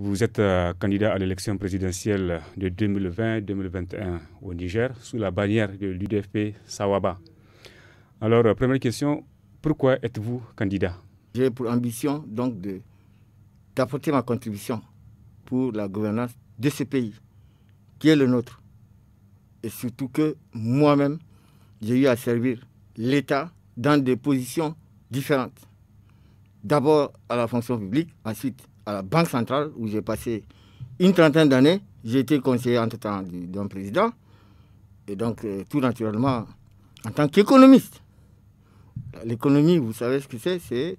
Vous êtes euh, candidat à l'élection présidentielle de 2020-2021 au Niger sous la bannière de l'UDFP Sawaba. Alors, euh, première question, pourquoi êtes-vous candidat J'ai pour ambition donc d'apporter ma contribution pour la gouvernance de ce pays qui est le nôtre. Et surtout que moi-même, j'ai eu à servir l'État dans des positions différentes. D'abord à la fonction publique, ensuite à la Banque centrale où j'ai passé une trentaine d'années. J'ai été conseiller entre-temps d'un président. Et donc, euh, tout naturellement, en tant qu'économiste, l'économie, vous savez ce que c'est C'est,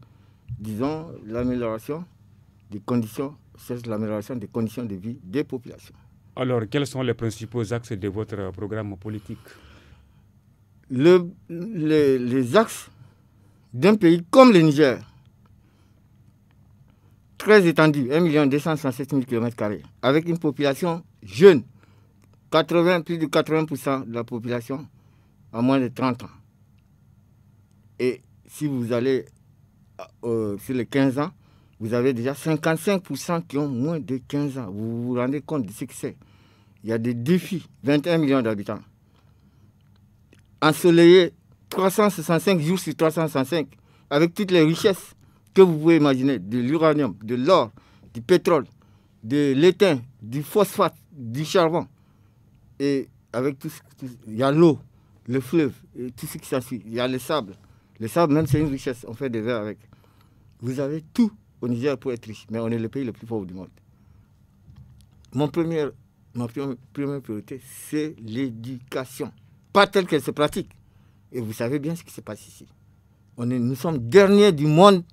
disons, l'amélioration des conditions, c'est l'amélioration des conditions de vie des populations. Alors, quels sont les principaux axes de votre programme politique Les axes d'un pays comme le Niger, très étendue, 1 267 000 km, avec une population jeune, 80, plus de 80% de la population à moins de 30 ans. Et si vous allez euh, euh, sur les 15 ans, vous avez déjà 55% qui ont moins de 15 ans. Vous vous rendez compte de ce que c'est. Il y a des défis, 21 millions d'habitants. Ensoleillé 365 jours sur 365, avec toutes les richesses que vous pouvez imaginer, de l'uranium, de l'or, du pétrole, de l'étain, du phosphate, du charbon. Et avec tout, ce il y a l'eau, le fleuve, et tout ce qui s'ensuit. Il y a le sable. Le sable, même, c'est une richesse. On fait des verres avec. Vous avez tout au Niger pour être riche, mais on est le pays le plus pauvre du monde. Mon première, ma première, première priorité, c'est l'éducation. Pas telle qu'elle se pratique. Et vous savez bien ce qui se passe ici. On est, nous sommes derniers du monde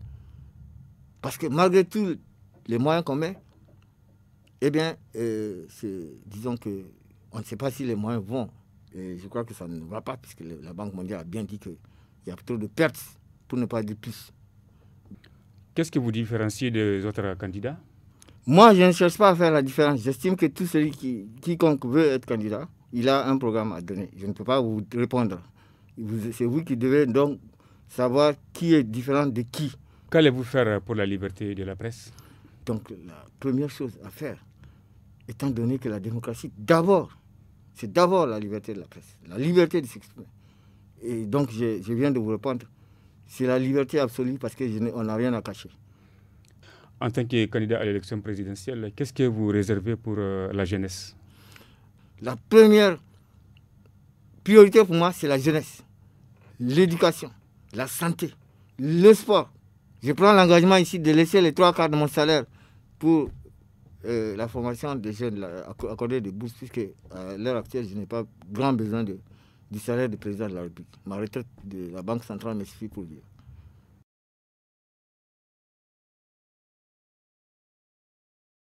parce que malgré tous les moyens qu'on met, eh bien, euh, disons que on ne sait pas si les moyens vont. Et je crois que ça ne va pas, puisque la Banque mondiale a bien dit qu'il y a trop de pertes, pour ne pas dire plus. Qu'est-ce que vous différenciez des autres candidats Moi, je ne cherche pas à faire la différence. J'estime que tout celui qui, quiconque veut être candidat, il a un programme à donner. Je ne peux pas vous répondre. C'est vous qui devez donc savoir qui est différent de qui. Qu'allez-vous faire pour la liberté de la presse Donc la première chose à faire, étant donné que la démocratie, d'abord, c'est d'abord la liberté de la presse, la liberté de s'exprimer. Et donc je, viens de vous répondre, c'est la liberté absolue parce qu'on n'a rien à cacher. En tant que candidat à l'élection présidentielle, qu'est-ce que vous réservez pour euh, la jeunesse La première priorité pour moi, c'est la jeunesse, l'éducation, la santé, le sport, je prends l'engagement ici de laisser les trois quarts de mon salaire pour euh, la formation des jeunes, accordés accorder des bourses, puisque à l'heure actuelle, je n'ai pas grand besoin du salaire du président de la République. Ma retraite de la Banque centrale me suffit pour dire.